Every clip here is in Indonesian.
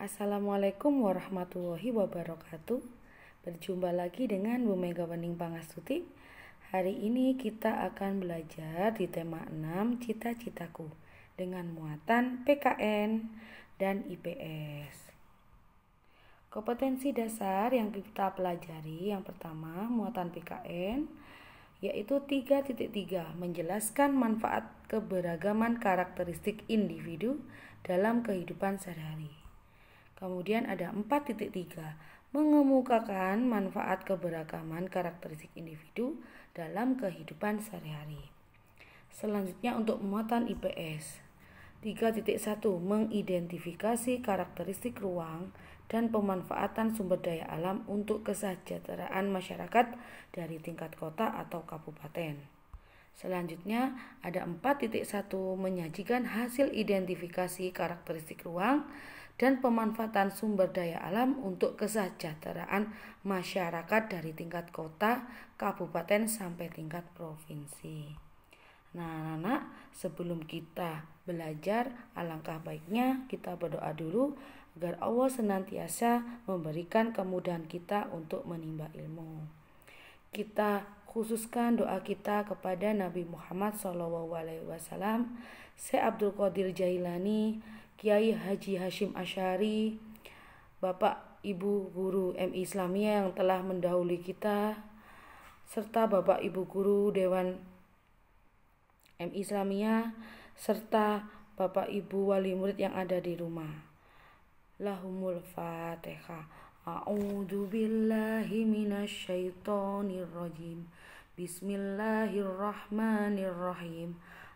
Assalamualaikum warahmatullahi wabarakatuh. Berjumpa lagi dengan Bu Mega Wening Pangastuti. Hari ini kita akan belajar di tema 6 Cita-citaku dengan muatan PKN dan IPS. Kompetensi dasar yang kita pelajari yang pertama muatan PKN yaitu 3.3 menjelaskan manfaat keberagaman karakteristik individu dalam kehidupan sehari-hari. Kemudian ada 4.3 mengemukakan manfaat keberagaman karakteristik individu dalam kehidupan sehari-hari. Selanjutnya untuk muatan IPS. 3.1 mengidentifikasi karakteristik ruang dan pemanfaatan sumber daya alam untuk kesejahteraan masyarakat dari tingkat kota atau kabupaten. Selanjutnya ada 4.1 menyajikan hasil identifikasi karakteristik ruang dan pemanfaatan sumber daya alam untuk kesejahteraan masyarakat dari tingkat kota, kabupaten sampai tingkat provinsi. Nah, anak-anak, sebelum kita belajar, alangkah baiknya kita berdoa dulu agar Allah senantiasa memberikan kemudahan kita untuk menimba ilmu. Kita khususkan doa kita kepada Nabi Muhammad SAW, Syekh Abdul Qadir Jailani, Kiai Haji Hashim Asyari, Bapak Ibu Guru MI Islamia yang telah mendahului kita, serta Bapak Ibu Guru Dewan MI Islamia, serta Bapak Ibu Wali Murid yang ada di rumah. Lahumul Fatihah. أعوذ billahi من الشيطان Bismillahirrahmanirrahim.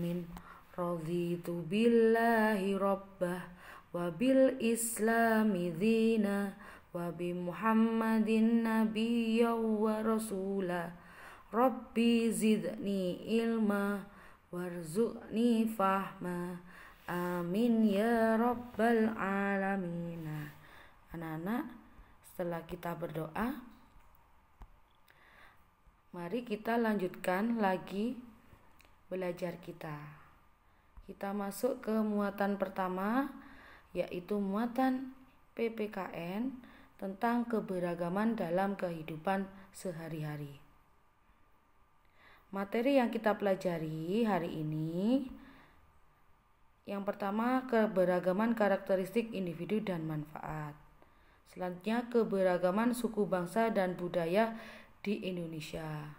amin raditu billahi rabbah wa bil islami dina wa bi muhammadin nabiyya wa rasula rabbi zidni ilma warzuqni fahma amin ya rabbal alamin anak-anak setelah kita berdoa mari kita lanjutkan lagi belajar kita. Kita masuk ke muatan pertama, yaitu muatan PPKN tentang keberagaman dalam kehidupan sehari-hari. Materi yang kita pelajari hari ini yang pertama keberagaman karakteristik individu dan manfaat. Selanjutnya keberagaman suku bangsa dan budaya di Indonesia.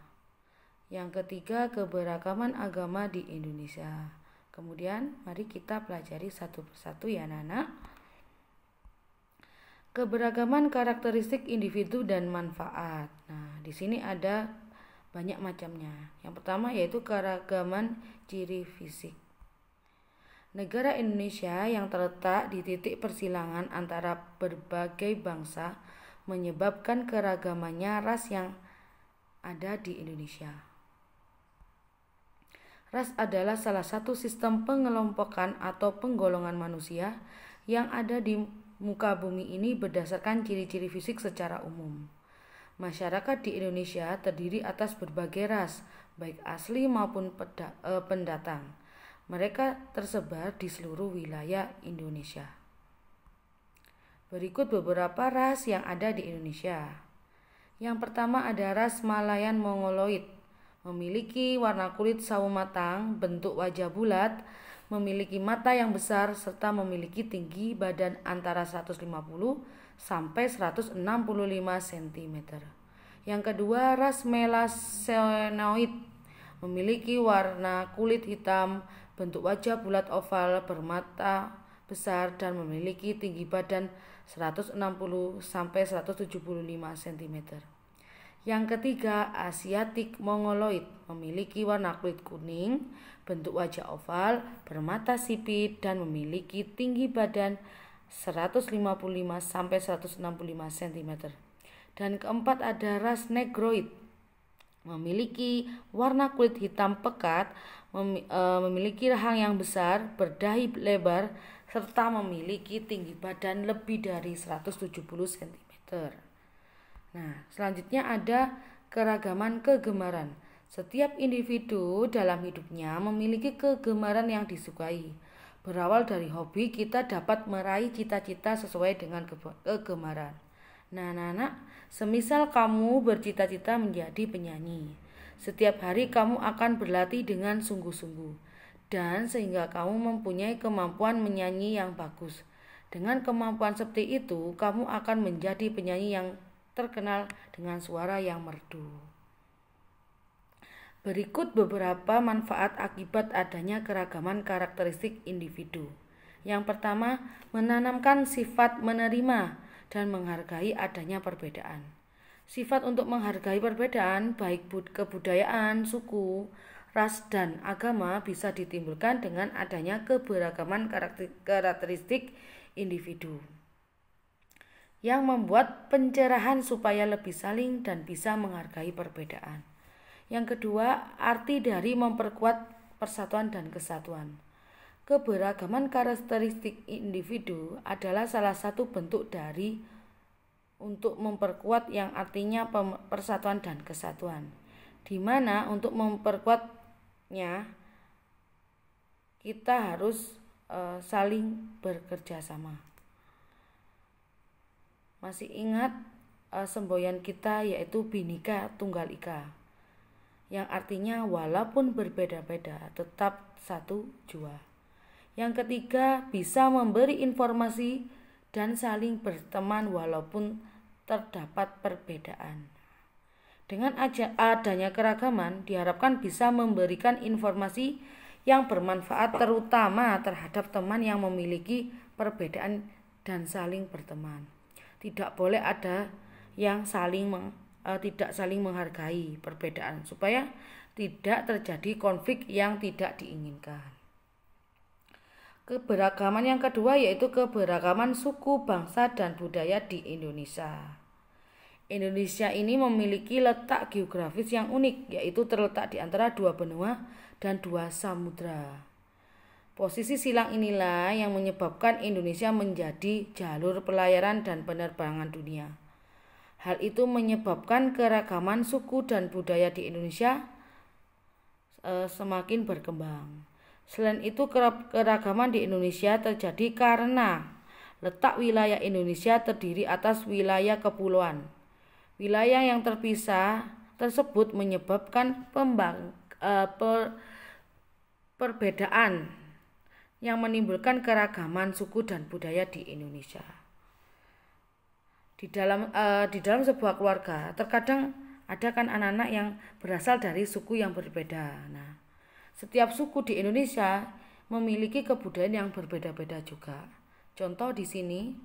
Yang ketiga, keberagaman agama di Indonesia. Kemudian, mari kita pelajari satu persatu ya, Nana. Keberagaman karakteristik individu dan manfaat. Nah, di sini ada banyak macamnya. Yang pertama yaitu keragaman ciri fisik. Negara Indonesia yang terletak di titik persilangan antara berbagai bangsa menyebabkan keragamannya ras yang ada di Indonesia. Ras adalah salah satu sistem pengelompokan atau penggolongan manusia yang ada di muka bumi ini berdasarkan ciri-ciri fisik secara umum. Masyarakat di Indonesia terdiri atas berbagai ras, baik asli maupun peda, eh, pendatang. Mereka tersebar di seluruh wilayah Indonesia. Berikut beberapa ras yang ada di Indonesia. Yang pertama ada ras Malayan Mongoloid memiliki warna kulit sawo matang, bentuk wajah bulat, memiliki mata yang besar serta memiliki tinggi badan antara 150 sampai 165 cm. Yang kedua, ras melasenoid memiliki warna kulit hitam, bentuk wajah bulat oval, bermata besar dan memiliki tinggi badan 160 sampai 175 cm. Yang ketiga, Asiatic mongoloid memiliki warna kulit kuning, bentuk wajah oval, bermata sipit dan memiliki tinggi badan 155 165 cm. Dan keempat ada ras negroid memiliki warna kulit hitam pekat, e, memiliki rahang yang besar, berdahi lebar, serta memiliki tinggi badan lebih dari 170 cm. Nah, selanjutnya ada keragaman kegemaran. Setiap individu dalam hidupnya memiliki kegemaran yang disukai. Berawal dari hobi, kita dapat meraih cita-cita sesuai dengan kegemaran. Nah, anak-anak, semisal kamu bercita-cita menjadi penyanyi, setiap hari kamu akan berlatih dengan sungguh-sungguh dan sehingga kamu mempunyai kemampuan menyanyi yang bagus. Dengan kemampuan seperti itu, kamu akan menjadi penyanyi yang terkenal dengan suara yang merdu. Berikut beberapa manfaat akibat adanya keragaman karakteristik individu. Yang pertama, menanamkan sifat menerima dan menghargai adanya perbedaan. Sifat untuk menghargai perbedaan, baik kebudayaan, suku, ras, dan agama, bisa ditimbulkan dengan adanya keberagaman karakteristik individu yang membuat pencerahan supaya lebih saling dan bisa menghargai perbedaan. Yang kedua, arti dari memperkuat persatuan dan kesatuan. Keberagaman karakteristik individu adalah salah satu bentuk dari untuk memperkuat yang artinya persatuan dan kesatuan. Di mana untuk memperkuatnya kita harus eh, saling bekerja sama. Masih ingat uh, semboyan kita yaitu binika tunggal ika. Yang artinya walaupun berbeda-beda tetap satu jua. Yang ketiga, bisa memberi informasi dan saling berteman walaupun terdapat perbedaan. Dengan adanya keragaman, diharapkan bisa memberikan informasi yang bermanfaat terutama terhadap teman yang memiliki perbedaan dan saling berteman tidak boleh ada yang saling meng, uh, tidak saling menghargai perbedaan supaya tidak terjadi konflik yang tidak diinginkan. Keberagaman yang kedua yaitu keberagaman suku, bangsa, dan budaya di Indonesia. Indonesia ini memiliki letak geografis yang unik, yaitu terletak di antara dua benua dan dua samudra. Posisi silang inilah yang menyebabkan Indonesia menjadi jalur pelayaran dan penerbangan dunia. Hal itu menyebabkan keragaman suku dan budaya di Indonesia e, semakin berkembang. Selain itu, keragaman di Indonesia terjadi karena letak wilayah Indonesia terdiri atas wilayah kepulauan. Wilayah yang terpisah tersebut menyebabkan pembang, e, per, perbedaan yang menimbulkan keragaman suku dan budaya di Indonesia. Di dalam uh, di dalam sebuah keluarga terkadang ada kan anak-anak yang berasal dari suku yang berbeda. Nah, setiap suku di Indonesia memiliki kebudayaan yang berbeda-beda juga. Contoh di sini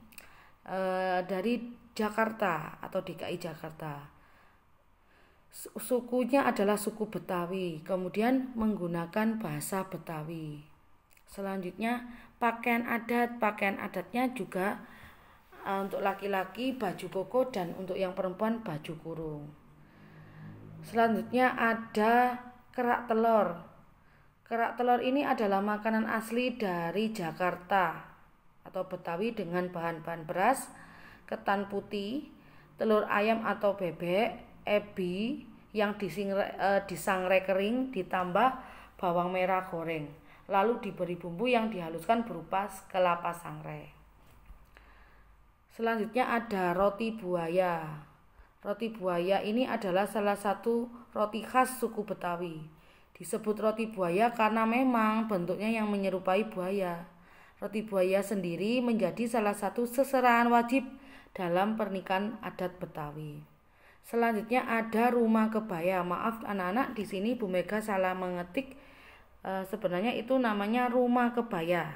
uh, dari Jakarta atau DKI Jakarta sukunya adalah suku Betawi, kemudian menggunakan bahasa Betawi. Selanjutnya pakaian adat, pakaian adatnya juga uh, untuk laki-laki baju koko dan untuk yang perempuan baju kurung. Selanjutnya ada kerak telur. Kerak telur ini adalah makanan asli dari Jakarta atau Betawi dengan bahan-bahan beras, ketan putih, telur ayam atau bebek, ebi yang eh, disangrai kering ditambah bawang merah goreng lalu diberi bumbu yang dihaluskan berupa kelapa sangrai. Selanjutnya ada roti buaya. Roti buaya ini adalah salah satu roti khas suku Betawi. Disebut roti buaya karena memang bentuknya yang menyerupai buaya. Roti buaya sendiri menjadi salah satu seserahan wajib dalam pernikahan adat Betawi. Selanjutnya ada rumah kebaya. Maaf anak-anak, di sini Bu Mega salah mengetik e, sebenarnya itu namanya rumah kebaya.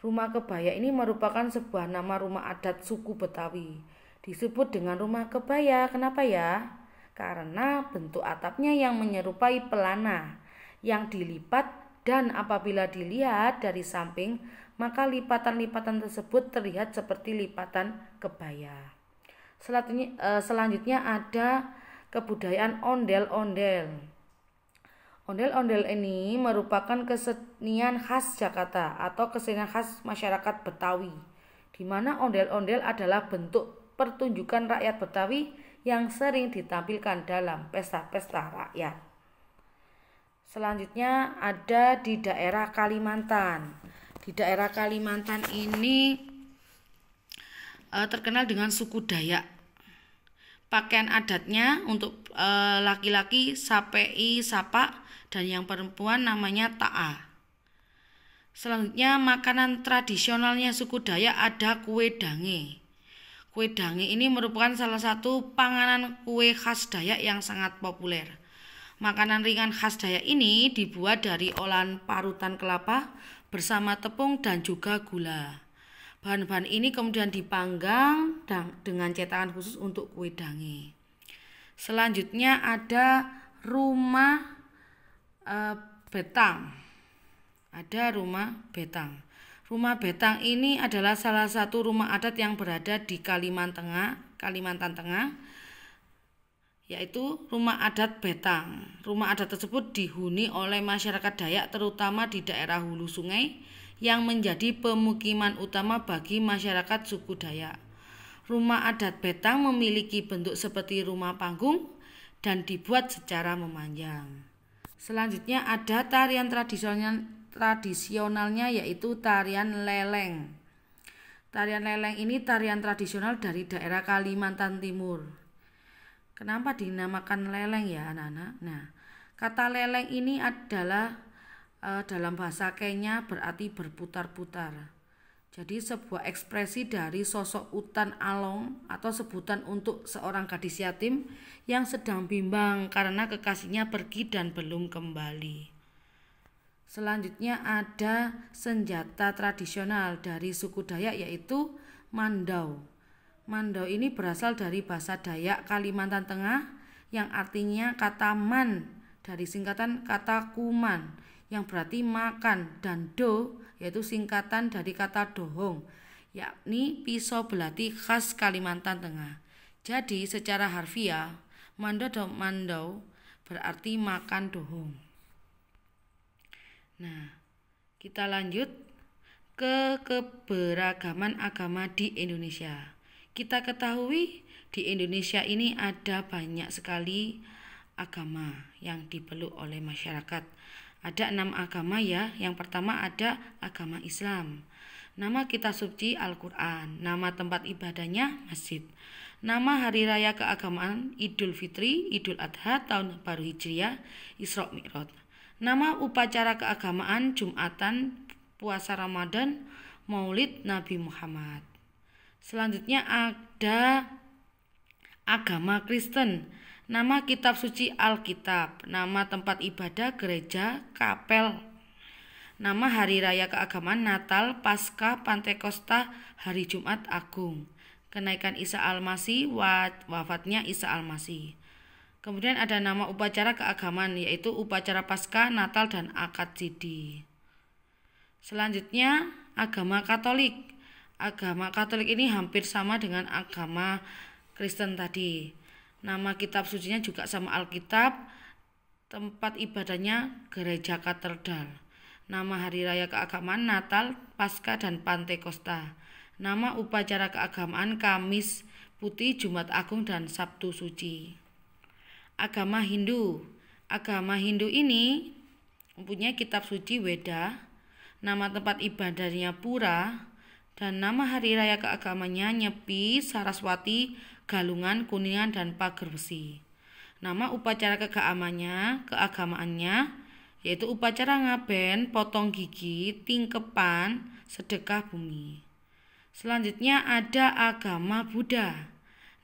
Rumah kebaya ini merupakan sebuah nama rumah adat suku Betawi. Disebut dengan rumah kebaya. Kenapa ya? Karena bentuk atapnya yang menyerupai pelana yang dilipat dan apabila dilihat dari samping maka lipatan-lipatan tersebut terlihat seperti lipatan kebaya. Selanjutnya, eh, selanjutnya ada kebudayaan ondel-ondel. Ondel-ondel ini merupakan kesenian khas Jakarta atau kesenian khas masyarakat Betawi, di mana ondel-ondel adalah bentuk pertunjukan rakyat Betawi yang sering ditampilkan dalam pesta-pesta rakyat. Selanjutnya ada di daerah Kalimantan. Di daerah Kalimantan ini e, terkenal dengan suku Dayak pakaian adatnya untuk eh, laki-laki e, sapei sapa dan yang perempuan namanya Ta'a. Selanjutnya makanan tradisionalnya suku Dayak ada kue dange. Kue dange ini merupakan salah satu panganan kue khas Dayak yang sangat populer. Makanan ringan khas Dayak ini dibuat dari olahan parutan kelapa bersama tepung dan juga gula. Bahan-bahan ini kemudian dipanggang dengan cetakan khusus untuk kue dange. Selanjutnya ada rumah Eh, Betang. Ada rumah Betang. Rumah Betang ini adalah salah satu rumah adat yang berada di Kalimantan Tengah, Kalimantan Tengah, yaitu rumah adat Betang. Rumah adat tersebut dihuni oleh masyarakat Dayak terutama di daerah hulu sungai yang menjadi pemukiman utama bagi masyarakat suku Dayak. Rumah adat Betang memiliki bentuk seperti rumah panggung dan dibuat secara memanjang. Selanjutnya ada tarian tradisional tradisionalnya yaitu tarian leleng. Tarian leleng ini tarian tradisional dari daerah Kalimantan Timur. Kenapa dinamakan leleng ya anak-anak? Nah, kata leleng ini adalah e, dalam bahasa Kenya berarti berputar-putar. Jadi sebuah ekspresi dari sosok utan along atau sebutan untuk seorang gadis yatim yang sedang bimbang karena kekasihnya pergi dan belum kembali. Selanjutnya ada senjata tradisional dari suku Dayak yaitu mandau. Mandau ini berasal dari bahasa Dayak Kalimantan Tengah yang artinya kata man dari singkatan kata kuman yang berarti makan dan do yaitu singkatan dari kata dohong yakni pisau belati khas Kalimantan Tengah. Jadi secara harfiah mandau do mandau berarti makan dohong. Nah, kita lanjut ke keberagaman agama di Indonesia. Kita ketahui di Indonesia ini ada banyak sekali agama yang dipeluk oleh masyarakat ada enam agama ya. Yang pertama ada agama Islam. Nama kitab suci Al-Quran. Nama tempat ibadahnya masjid. Nama hari raya keagamaan Idul Fitri, Idul Adha, Tahun Baru Hijriah, Isra Mi'raj. Nama upacara keagamaan Jumatan, puasa Ramadan, Maulid Nabi Muhammad. Selanjutnya ada agama Kristen. Nama kitab suci Alkitab, nama tempat ibadah gereja, kapel, nama hari raya keagamaan Natal, Paskah, Pantekosta, hari Jumat Agung, kenaikan Isa Almasih, wafatnya Isa Almasih. Kemudian ada nama upacara keagamaan yaitu upacara Pasca, Natal dan akad sidi. Selanjutnya agama Katolik. Agama Katolik ini hampir sama dengan agama Kristen tadi. Nama kitab suci nya juga sama Alkitab. Tempat ibadahnya gereja katedral. Nama hari raya keagamaan Natal, Pasca dan Pantekosta. Nama upacara keagamaan Kamis Putih, Jumat Agung dan Sabtu Suci. Agama Hindu. Agama Hindu ini mempunyai kitab suci Weda, nama tempat ibadahnya Pura, dan nama hari raya keagamanya Nyepi Saraswati galungan, kuningan, dan pagar besi. Nama upacara keagamannya, keagamaannya, yaitu upacara ngaben, potong gigi, tingkepan, sedekah bumi. Selanjutnya ada agama Buddha.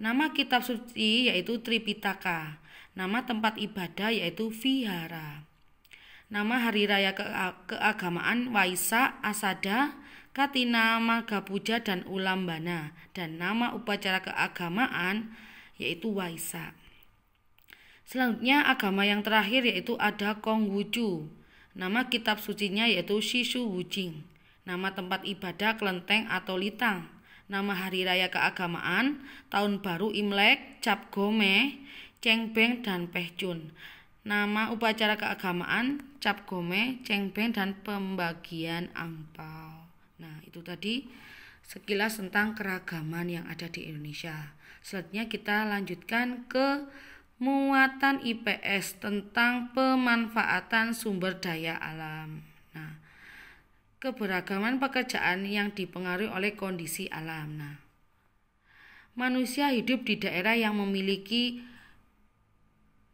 Nama kitab suci yaitu Tripitaka. Nama tempat ibadah yaitu Vihara. Nama hari raya keagamaan Waisak, Asada, Katina, nama gapuja dan Ulambana, dan nama upacara keagamaan yaitu Waisak. Selanjutnya agama yang terakhir yaitu ada Konghucu. Nama kitab sucinya yaitu Shishu Wujing. Nama tempat ibadah kelenteng atau litang. Nama hari raya keagamaan, tahun baru Imlek, Cap Gome, Cengbeng, dan Chun. Nama upacara keagamaan, Cap Gome, Cengbeng, dan pembagian angpau. Itu tadi sekilas tentang keragaman yang ada di Indonesia. Selanjutnya kita lanjutkan ke muatan IPS tentang pemanfaatan sumber daya alam. Nah, keberagaman pekerjaan yang dipengaruhi oleh kondisi alam. Nah, manusia hidup di daerah yang memiliki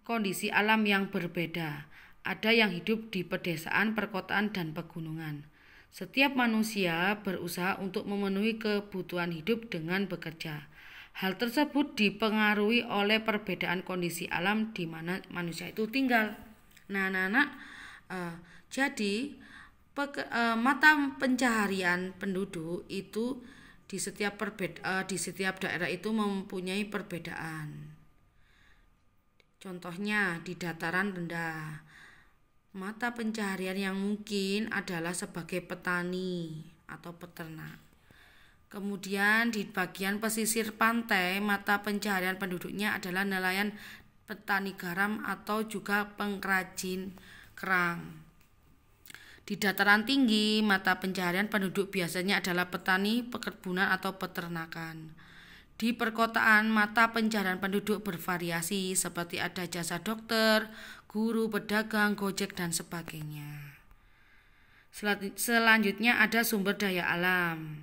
kondisi alam yang berbeda. Ada yang hidup di pedesaan, perkotaan, dan pegunungan. Setiap manusia berusaha untuk memenuhi kebutuhan hidup dengan bekerja. Hal tersebut dipengaruhi oleh perbedaan kondisi alam di mana manusia itu tinggal. Nah, anak-anak, uh, jadi peke, uh, mata pencaharian penduduk itu di setiap perbeda uh, eh, di setiap daerah itu mempunyai perbedaan. Contohnya di dataran rendah Mata pencaharian yang mungkin adalah sebagai petani atau peternak. Kemudian di bagian pesisir pantai, mata pencaharian penduduknya adalah nelayan petani garam atau juga pengrajin kerang. Di dataran tinggi, mata pencaharian penduduk biasanya adalah petani, pekerbunan, atau peternakan. Di perkotaan, mata pencaharian penduduk bervariasi, seperti ada jasa dokter, guru, pedagang, gojek, dan sebagainya. selanjutnya ada sumber daya alam.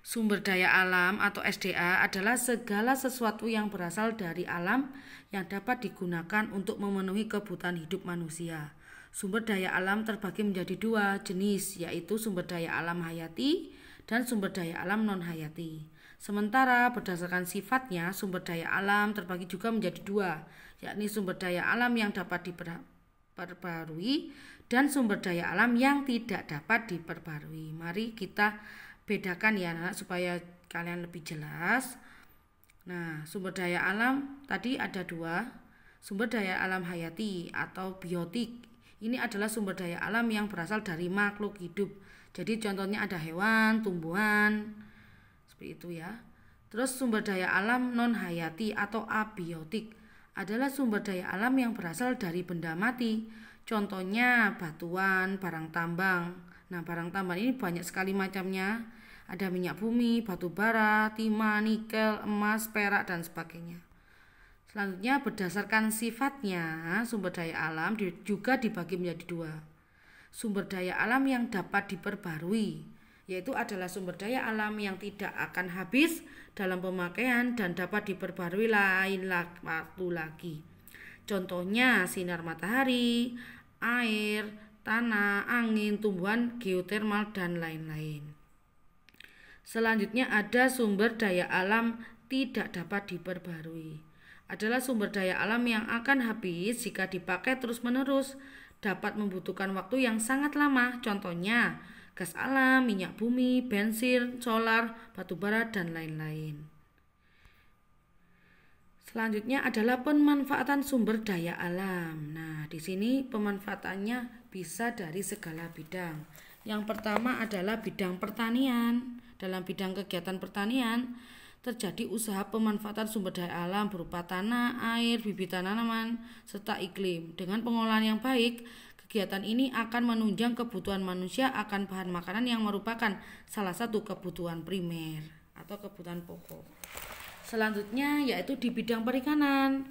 Sumber daya alam atau SDA adalah segala sesuatu yang berasal dari alam yang dapat digunakan untuk memenuhi kebutuhan hidup manusia. Sumber daya alam terbagi menjadi dua jenis, yaitu sumber daya alam hayati dan sumber daya alam non-hayati. Sementara berdasarkan sifatnya, sumber daya alam terbagi juga menjadi dua, yakni sumber daya alam yang dapat diperbarui dan sumber daya alam yang tidak dapat diperbarui. Mari kita bedakan ya anak supaya kalian lebih jelas. Nah, sumber daya alam tadi ada dua, sumber daya alam hayati atau biotik. Ini adalah sumber daya alam yang berasal dari makhluk hidup. Jadi contohnya ada hewan, tumbuhan, seperti itu ya. Terus sumber daya alam non hayati atau abiotik adalah sumber daya alam yang berasal dari benda mati. Contohnya batuan, barang tambang. Nah, barang tambang ini banyak sekali macamnya. Ada minyak bumi, batu bara, timah, nikel, emas, perak dan sebagainya. Selanjutnya berdasarkan sifatnya, sumber daya alam juga dibagi menjadi dua. Sumber daya alam yang dapat diperbarui yaitu adalah sumber daya alam yang tidak akan habis dalam pemakaian dan dapat diperbarui lain waktu lagi. Contohnya sinar matahari, air, tanah, angin, tumbuhan, geotermal, dan lain-lain. Selanjutnya ada sumber daya alam tidak dapat diperbarui. Adalah sumber daya alam yang akan habis jika dipakai terus-menerus, dapat membutuhkan waktu yang sangat lama. Contohnya, gas alam, minyak bumi, bensin, solar, batu bara, dan lain-lain. Selanjutnya adalah pemanfaatan sumber daya alam. Nah, di sini pemanfaatannya bisa dari segala bidang. Yang pertama adalah bidang pertanian. Dalam bidang kegiatan pertanian, terjadi usaha pemanfaatan sumber daya alam berupa tanah, air, bibit tanaman, serta iklim. Dengan pengolahan yang baik, Kegiatan ini akan menunjang kebutuhan manusia akan bahan makanan yang merupakan salah satu kebutuhan primer atau kebutuhan pokok. Selanjutnya yaitu di bidang perikanan.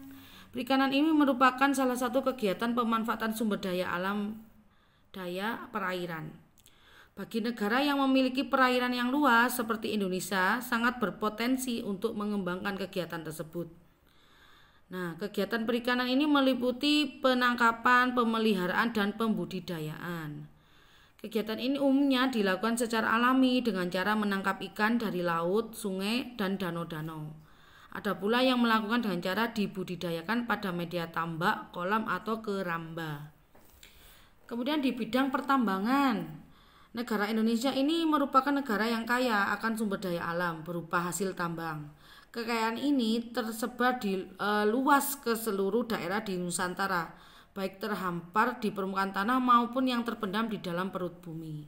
Perikanan ini merupakan salah satu kegiatan pemanfaatan sumber daya alam daya perairan. Bagi negara yang memiliki perairan yang luas seperti Indonesia, sangat berpotensi untuk mengembangkan kegiatan tersebut. Nah, kegiatan perikanan ini meliputi penangkapan, pemeliharaan, dan pembudidayaan. Kegiatan ini umumnya dilakukan secara alami dengan cara menangkap ikan dari laut, sungai, dan danau-danau. Ada pula yang melakukan dengan cara dibudidayakan pada media tambak, kolam, atau keramba. Kemudian di bidang pertambangan, negara Indonesia ini merupakan negara yang kaya akan sumber daya alam berupa hasil tambang. Kekayaan ini tersebar di e, luas ke seluruh daerah di Nusantara, baik terhampar di permukaan tanah maupun yang terpendam di dalam perut bumi.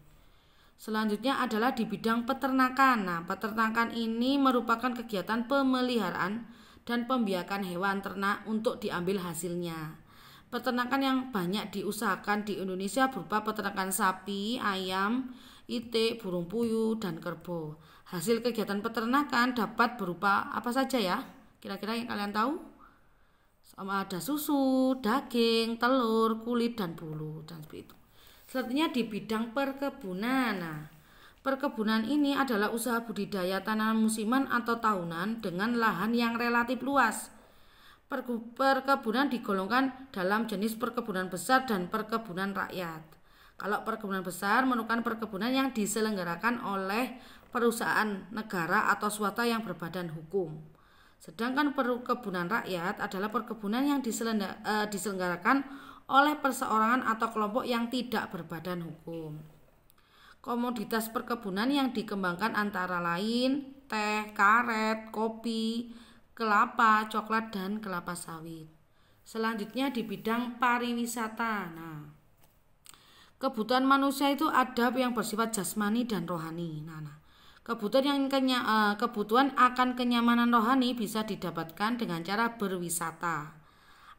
Selanjutnya adalah di bidang peternakan. Nah, peternakan ini merupakan kegiatan pemeliharaan dan pembiakan hewan ternak untuk diambil hasilnya. Peternakan yang banyak diusahakan di Indonesia berupa peternakan sapi, ayam, itik, burung puyuh, dan kerbau. Hasil kegiatan peternakan dapat berupa apa saja ya? Kira-kira yang kalian tahu? Sama ada susu, daging, telur, kulit, dan bulu, dan seperti Selanjutnya di bidang perkebunan. Nah, perkebunan ini adalah usaha budidaya tanaman musiman atau tahunan dengan lahan yang relatif luas. Perkebunan digolongkan dalam jenis perkebunan besar dan perkebunan rakyat. Kalau perkebunan besar merupakan perkebunan yang diselenggarakan oleh perusahaan negara atau swasta yang berbadan hukum. Sedangkan perkebunan rakyat adalah perkebunan yang eh, diselenggarakan oleh perseorangan atau kelompok yang tidak berbadan hukum. Komoditas perkebunan yang dikembangkan antara lain teh, karet, kopi, kelapa, coklat, dan kelapa sawit. Selanjutnya di bidang pariwisata. Nah, kebutuhan manusia itu ada yang bersifat jasmani dan rohani. Nah, nah. Kebutuhan yang kenya, eh, kebutuhan akan kenyamanan rohani bisa didapatkan dengan cara berwisata.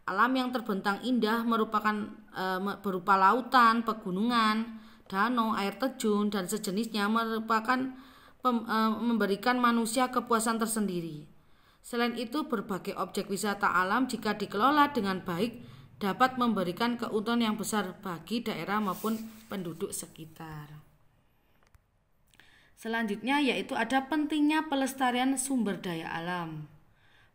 Alam yang terbentang indah merupakan eh, berupa lautan, pegunungan, danau, air terjun dan sejenisnya merupakan eh, memberikan manusia kepuasan tersendiri. Selain itu, berbagai objek wisata alam jika dikelola dengan baik dapat memberikan keuntungan yang besar bagi daerah maupun penduduk sekitar. Selanjutnya yaitu ada pentingnya pelestarian sumber daya alam.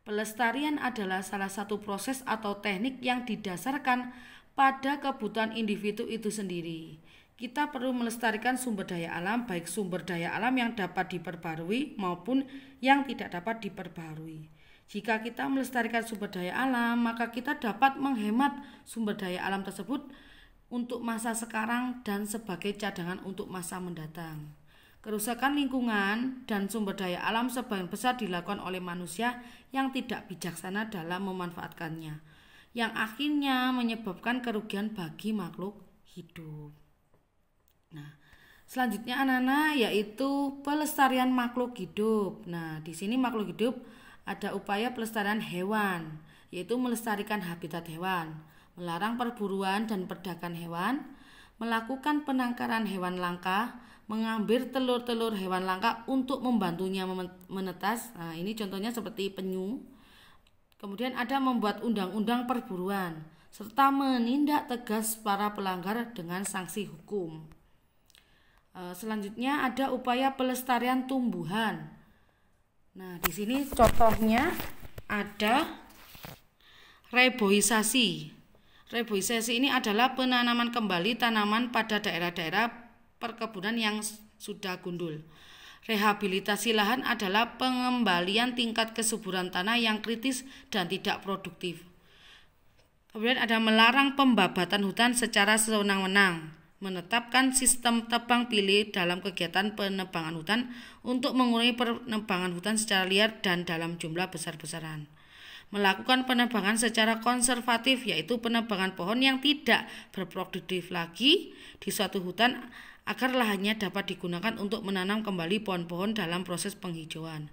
Pelestarian adalah salah satu proses atau teknik yang didasarkan pada kebutuhan individu itu sendiri. Kita perlu melestarikan sumber daya alam baik sumber daya alam yang dapat diperbarui maupun yang tidak dapat diperbarui. Jika kita melestarikan sumber daya alam, maka kita dapat menghemat sumber daya alam tersebut untuk masa sekarang dan sebagai cadangan untuk masa mendatang. Kerusakan lingkungan dan sumber daya alam sebagian besar dilakukan oleh manusia yang tidak bijaksana dalam memanfaatkannya, yang akhirnya menyebabkan kerugian bagi makhluk hidup. Nah, selanjutnya anak-anak yaitu pelestarian makhluk hidup. Nah, di sini makhluk hidup ada upaya pelestarian hewan, yaitu melestarikan habitat hewan, melarang perburuan dan perdagangan hewan, melakukan penangkaran hewan langka, mengambil telur-telur hewan langka untuk membantunya menetas. Nah, ini contohnya seperti penyu. Kemudian ada membuat undang-undang perburuan serta menindak tegas para pelanggar dengan sanksi hukum. E, selanjutnya ada upaya pelestarian tumbuhan. Nah, di sini contohnya ada reboisasi. Reboisasi ini adalah penanaman kembali tanaman pada daerah-daerah perkebunan yang sudah gundul. Rehabilitasi lahan adalah pengembalian tingkat kesuburan tanah yang kritis dan tidak produktif. Kemudian ada melarang pembabatan hutan secara sewenang-wenang, menetapkan sistem tebang pilih dalam kegiatan penebangan hutan untuk mengurangi penebangan hutan secara liar dan dalam jumlah besar-besaran. Melakukan penebangan secara konservatif yaitu penebangan pohon yang tidak berproduktif lagi di suatu hutan agar lahannya dapat digunakan untuk menanam kembali pohon-pohon dalam proses penghijauan.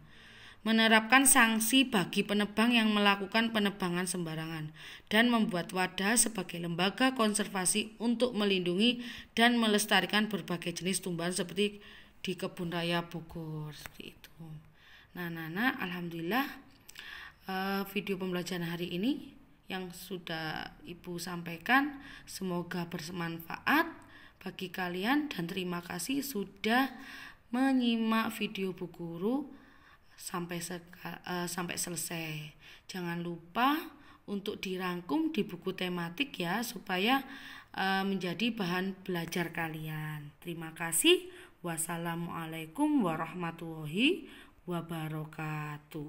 Menerapkan sanksi bagi penebang yang melakukan penebangan sembarangan dan membuat wadah sebagai lembaga konservasi untuk melindungi dan melestarikan berbagai jenis tumbuhan seperti di kebun raya Bogor seperti itu. Nah, Nana, alhamdulillah eh, video pembelajaran hari ini yang sudah Ibu sampaikan semoga bermanfaat bagi kalian dan terima kasih sudah menyimak video Bu Guru sampai seka, uh, sampai selesai. Jangan lupa untuk dirangkum di buku tematik ya supaya uh, menjadi bahan belajar kalian. Terima kasih. Wassalamualaikum warahmatullahi wabarakatuh.